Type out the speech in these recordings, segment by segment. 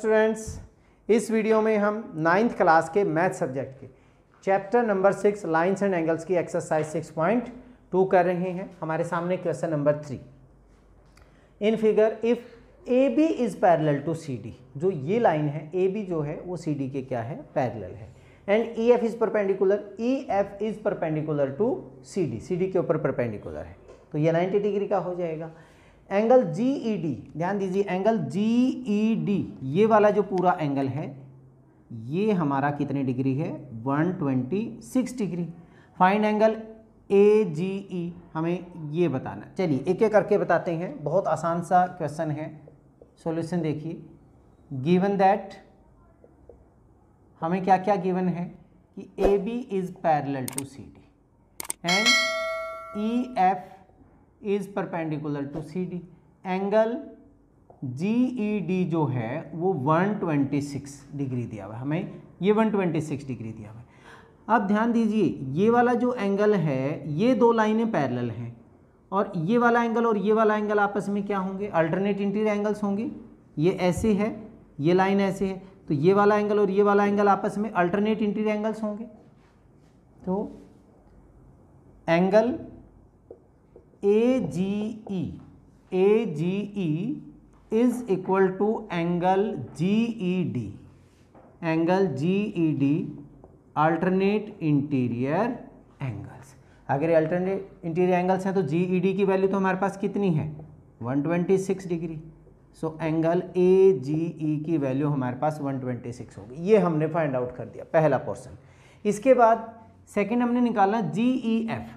Students इस video में हम नाइन्थ क्लास के मैथ सब्जेक्ट के chapter number six lines and angles की एक्सरसाइज सिक्स पॉइंट टू कर रहे हैं हमारे सामने question number three in figure if A B is parallel to C D जो ये लाइन है ए बी जो है वो सी डी के क्या है पैरल है and E F is perpendicular E F is perpendicular to C D C D के ऊपर परपेंडिकुलर है तो ये नाइन्टी डिग्री का हो जाएगा एंगल जी ई डी ध्यान दीजिए एंगल जी ई डी ये वाला जो पूरा एंगल है ये हमारा कितने डिग्री है 126 degree find angle A G E हमें ये बताना चलिए एक एक करके बताते हैं बहुत आसान सा क्वेश्चन है सॉल्यूशन देखिए गिवन दैट हमें क्या क्या गिवन है कि A B is parallel to C D and E F is perpendicular to C D angle G E D जो है वो 126 डिग्री दिया हुआ है हमें ये 126 डिग्री दिया हुआ है अब ध्यान दीजिए ये वाला जो एंगल है ये दो लाइनें पैरेलल हैं और ये वाला एंगल और ये वाला एंगल आपस में क्या होंगे अल्टरनेट इंटीरियर एंगल्स होंगे ये ऐसे है ये लाइन ऐसे है तो ये वाला एंगल और ये वाला एंगल आपस में अल्टरनेट इंटीरियर एंगल्स होंगे तो angle A G E A G E is equal to angle G E D angle G E D alternate interior angles अगर अल्टरनेट इंटीरियर एंगल्स हैं तो जी ई डी की वैल्यू तो हमारे पास कितनी है 126 degree so angle A G ई की वैल्यू हमारे पास 126 होगी ये हमने फाइंड आउट कर दिया पहला पोर्सन इसके बाद सेकेंड हमने निकाला G E F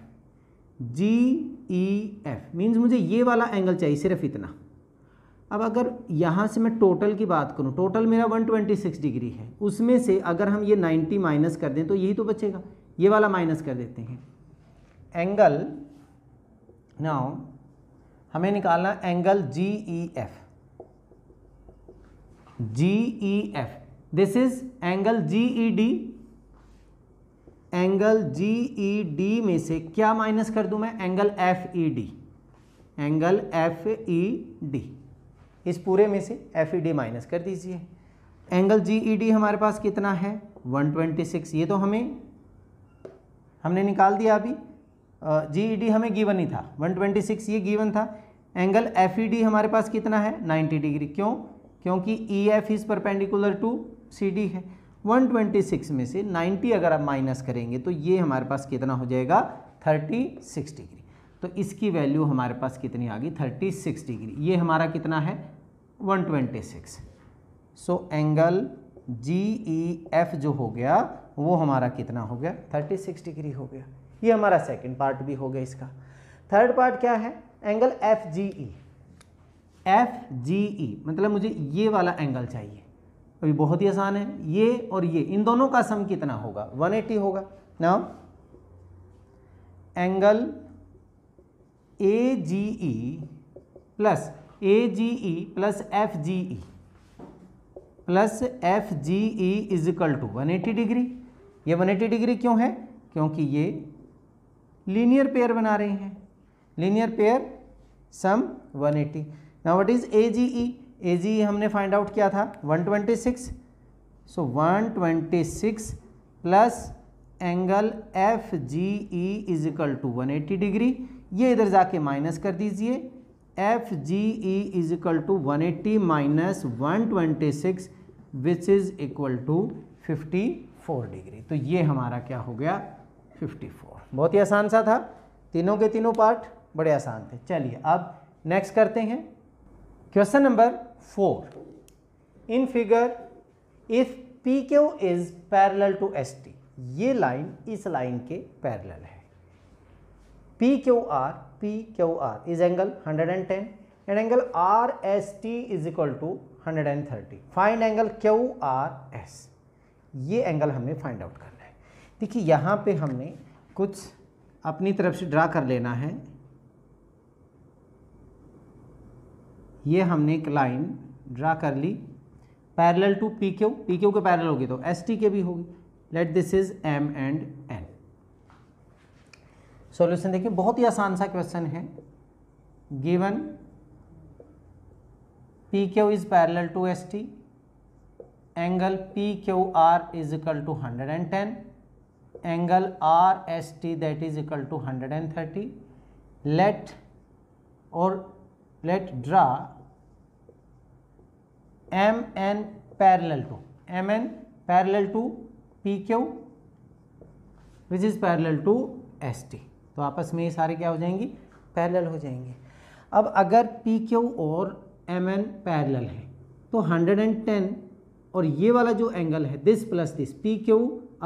G E F means मुझे ये वाला एंगल चाहिए सिर्फ इतना अब अगर यहाँ से मैं टोटल की बात करूँ टोटल मेरा 126 डिग्री है उसमें से अगर हम ये 90 माइनस कर दें तो यही तो बचेगा ये वाला माइनस कर देते हैं एंगल नाउ हमें निकालना angle G E F G E F this is angle G E D angle G E D में से क्या माइनस कर दूं मैं angle F E D angle F E D इस पूरे में से एफ ई डी माइनस कर दीजिए एंगल जी ई डी हमारे पास कितना है 126 ये तो हमें हमने निकाल दिया अभी जी ई डी हमें गिवन ही था 126 ये गिवन था एंगल एफ ई डी हमारे पास कितना है 90 डिग्री क्यों क्योंकि E F is perpendicular to C D है 126 में से 90 अगर आप माइनस करेंगे तो ये हमारे पास कितना हो जाएगा 36 डिग्री तो इसकी वैल्यू हमारे पास कितनी आ गई 36 डिग्री ये हमारा कितना है 126 so angle G E F जो हो गया वो हमारा कितना हो गया 36 डिग्री हो गया ये हमारा सेकंड पार्ट भी हो गया इसका थर्ड पार्ट क्या है angle F G E F G E मतलब मुझे ये वाला एंगल चाहिए अभी बहुत ही आसान है ये और ये इन दोनों का सम कितना होगा 180 होगा ना angle A G E plus A G E plus F G E plus F G E is equal to one eighty degree ये वन एटी डिग्री क्यों है क्योंकि ये लीनियर पेयर बना रहे हैं linear pair sum 180 now what is A G E A G हमने find out किया था 126 so so, 126 plus angle F G E is equal to one degree ये इधर जाके माइनस कर दीजिए F G E is equal to one eighty minus one twenty six which is equal to fifty four degree तो ये हमारा क्या हो गया फिफ्टी फोर बहुत ही आसान सा था तीनों के तीनों पार्ट बड़े आसान थे चलिए अब नेक्स्ट करते हैं question number four in figure if P Q is parallel to S T ये लाइन इस लाइन के पैरल है P Q R P Q R is angle hundred and ten and angle R S T is equal to hundred and thirty find angle Q R S ये angle हमने find out करना है देखिए यहाँ पे हमने कुछ अपनी तरफ से ड्रा कर लेना है ये हमने एक लाइन ड्रा कर ली parallel to P Q P Q के पैरेलल होगी तो एस टी के भी होगी let this is M and N solution देखिए बहुत ही आसान सा क्वेश्चन है given P Q is parallel to S T angle P Q R is equal to hundred and ten angle R S T that is equal to hundred and thirty let और let draw mn parallel to mn parallel to pq which is parallel to st तो आपस में ये सारे क्या हो जाएंगी parallel हो जाएंगे अब अगर पी क्यू और एम एन पैरल है तो 110 और ये वाला जो एंगल है this plus this P Q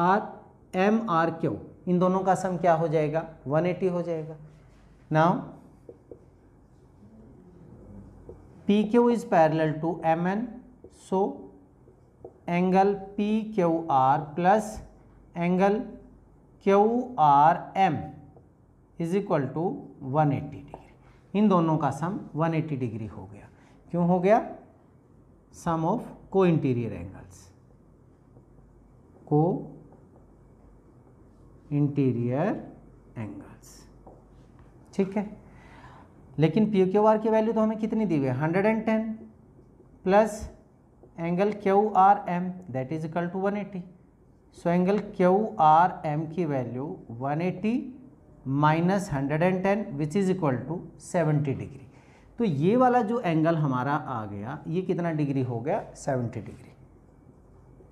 R M R Q इन दोनों का सम क्या हो जाएगा 180 हो जाएगा now PQ is parallel to MN. So, angle PQR plus angle QRM is equal to 180 degree इन दोनों का सम 180 डिग्री हो गया क्यों हो गया sum of co-interior angles co-interior angles ठीक है लेकिन पी क्यू आर की वैल्यू तो हमें कितनी दी हुई है hundred and ten plus angle Q R M that is equal to one eighty so angle Q R M की value one eighty minus hundred and ten which is equal to seventy degree तो ये वाला जो angle हमारा आ गया ये कितना degree हो गया seventy degree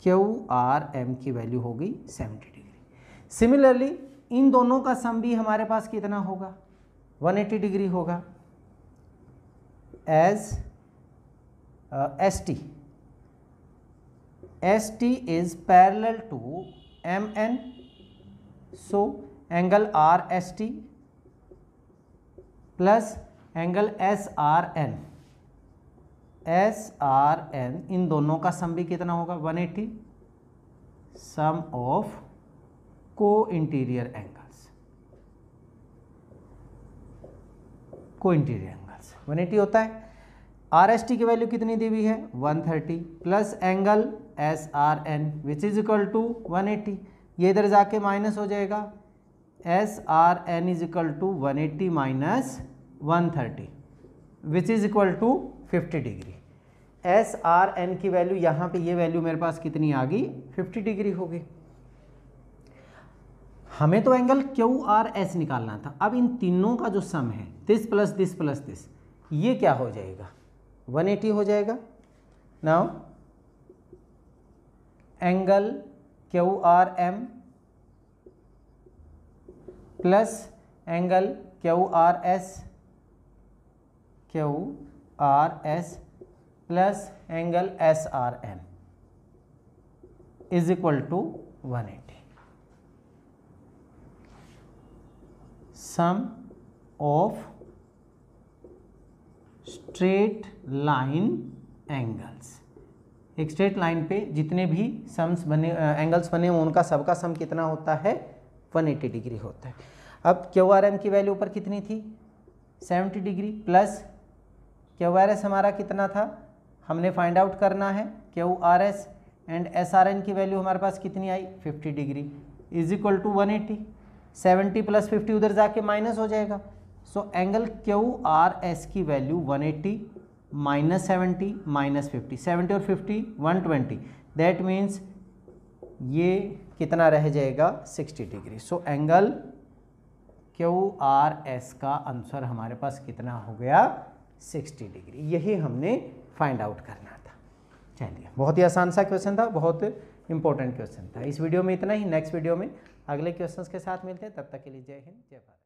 Q R M की वैल्यू हो गई सेवेंटी डिग्री सिमिलरली इन दोनों का सम भी हमारे पास कितना होगा 180 डिग्री होगा as uh, ST. ST is parallel to MN. So, angle RST plus angle S R N S R N इन दोनों का सम भी कितना होगा 180 sum of co-interior angles co-interior 180 होता है आर एस टी की वैल्यू कितनी दी हुई है 130 plus angle S R N which is equal to 180 ये इधर जाके माइनस हो जाएगा S R N is equal to one eighty minus one thirty which is equal to fifty degree S R N की वैल्यू यहाँ पे ये value मेरे पास कितनी आ गई फिफ्टी डिग्री होगी हमें तो एंगल क्यू आर एस निकालना था अब इन तीनों का जो सम है this plus this plus this ये क्या हो जाएगा 180 हो जाएगा now angle Q R M plus angle Q R S Q R S plus angle S R M is equal to 180 sum of straight line angles एक straight line पे जितने भी सम्स बने एंगल्स बने हों उनका सबका सम कितना होता है 180 डिग्री होता है अब क्यू आर एम की वैल्यू पर कितनी थी 70 degree plus Q R S हमारा कितना था हमने फाइंड आउट करना है Q R S and S R N की वैल्यू हमारे पास कितनी आई 50 degree is equal to 180 70 plus 50 उधर जाके माइनस हो जाएगा so angle Q R S की value 180 minus seventy minus fifty seventy और fifty one twenty that means ये कितना रह जाएगा sixty degree so angle Q R S का आंसर हमारे पास कितना हो गया सिक्सटी डिग्री यही हमने फाइंड आउट करना था चलिए बहुत ही आसान सा क्वेश्चन था बहुत इंपॉर्टेंट क्वेश्चन था इस वीडियो में इतना ही नेक्स्ट वीडियो में अगले क्वेश्चंस के साथ मिलते हैं तब तक के लिए जय हिंद जय भारत